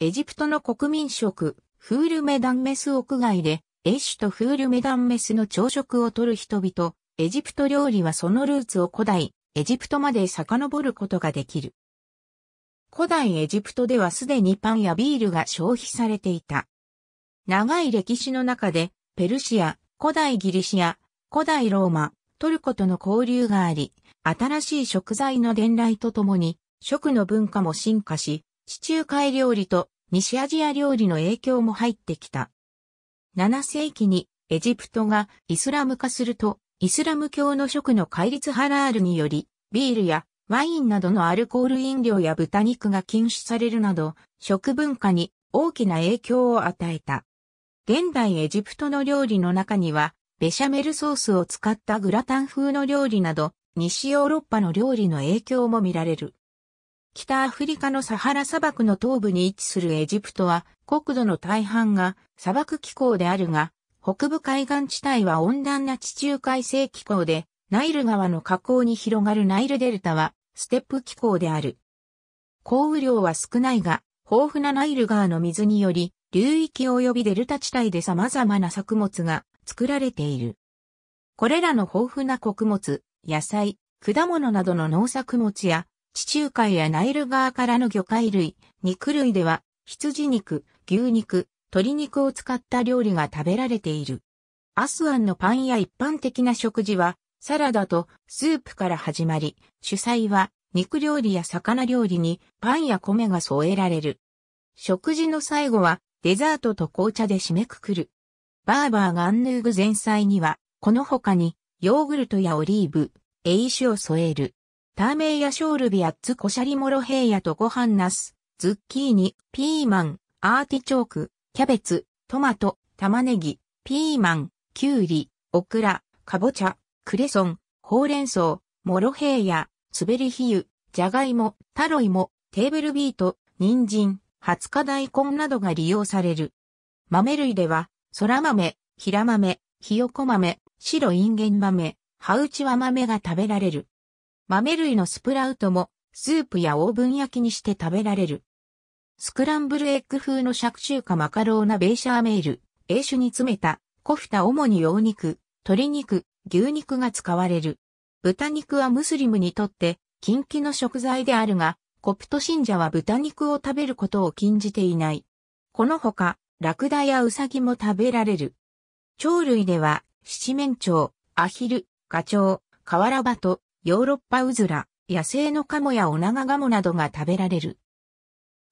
エジプトの国民食、フールメダンメス屋外で、エッシュとフールメダンメスの朝食をとる人々、エジプト料理はそのルーツを古代、エジプトまで遡ることができる。古代エジプトではすでにパンやビールが消費されていた。長い歴史の中で、ペルシア、古代ギリシア、古代ローマ、トルコとの交流があり、新しい食材の伝来とともに、食の文化も進化し、地中海料理と西アジア料理の影響も入ってきた。7世紀にエジプトがイスラム化すると、イスラム教の食の戒律ハラールにより、ビールやワインなどのアルコール飲料や豚肉が禁止されるなど、食文化に大きな影響を与えた。現代エジプトの料理の中には、ベシャメルソースを使ったグラタン風の料理など、西ヨーロッパの料理の影響も見られる。北アフリカのサハラ砂漠の東部に位置するエジプトは、国土の大半が砂漠気候であるが、北部海岸地帯は温暖な地中海性気候で、ナイル川の河口に広がるナイルデルタは、ステップ気候である。降雨量は少ないが、豊富なナイル川の水により、流域及びデルタ地帯で様々な作物が作られている。これらの豊富な穀物、野菜、果物などの農作物や地中海やナイル川からの魚介類、肉類では、羊肉、牛肉、鶏肉を使った料理が食べられている。アスワンのパンや一般的な食事は、サラダとスープから始まり、主菜は肉料理や魚料理にパンや米が添えられる。食事の最後はデザートと紅茶で締めくくる。バーバーガンヌーグ前菜には、この他にヨーグルトやオリーブ、エイシを添える。ターメイヤショールビアッツコシャリモロヘイヤとご飯ナス、ズッキーニ、ピーマン、アーティチョーク、キャベツ、トマト、玉ねぎ、ピーマン、キュウリ、オクラ、カボチャ、クレソン、ほうれん草、モロヘイヤ、スベリヒユ、ジャガイモ、タロイモ、テーブルビート、人参、カダイ大根などが利用される。豆類では、そら豆、ひら豆、ひよこ豆、白いんげん豆、ハウチワ豆が食べられる。豆類のスプラウトも、スープやオーブン焼きにして食べられる。スクランブルエッグ風の尺中華マカローナベーシャーメール、英酒に詰めた、コフタ主に羊肉、鶏肉、牛肉が使われる。豚肉はムスリムにとって、禁忌の食材であるが、コプト信者は豚肉を食べることを禁じていない。このほか、ラクダやウサギも食べられる。鳥類では、七面鳥、アヒル、ガチョウ、カワラバト、ヨーロッパウズラ、野生のカモやオナガガモなどが食べられる。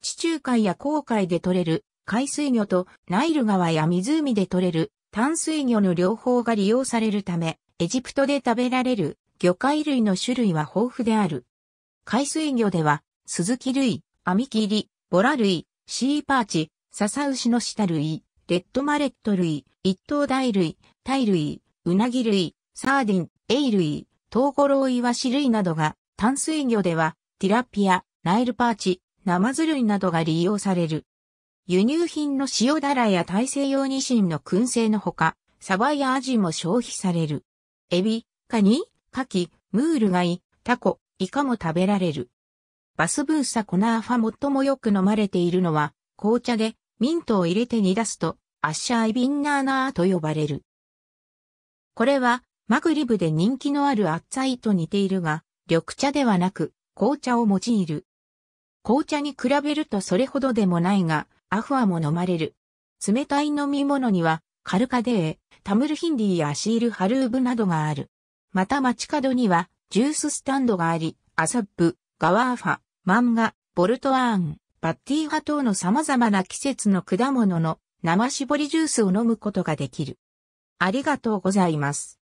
地中海や航海で獲れる海水魚とナイル川や湖で獲れる淡水魚の両方が利用されるため、エジプトで食べられる魚介類の種類は豊富である。海水魚では、スズキ類、アミキリ、ボラ類、シーパーチ、ササウシの下類、レッドマレット類、一頭大類、タイ類、ウナギ類、サーディン、エイ類、トウゴロウイワシ類などが、淡水魚では、ティラピア、ナイルパーチ、ナマズ類などが利用される。輸入品の塩だらや大西洋ニシンの燻製のほか、サバやアジも消費される。エビ、カニ、カキ、ムール貝、タコ、イカも食べられる。バスブーサコナーファ最もよく飲まれているのは、紅茶でミントを入れて煮出すと、アッシャーイビンナーナーと呼ばれる。これはマグリブで人気のあるアッツァイと似ているが、緑茶ではなく、紅茶を用いる。紅茶に比べるとそれほどでもないが、アフアも飲まれる。冷たい飲み物には、カルカデー、タムルヒンディやシールハルーブなどがある。また街角には、ジューススタンドがあり、アサップ、ガワーファ、マンガ、ボルトアーン、バッティーハ等の様々な季節の果物の生絞りジュースを飲むことができる。ありがとうございます。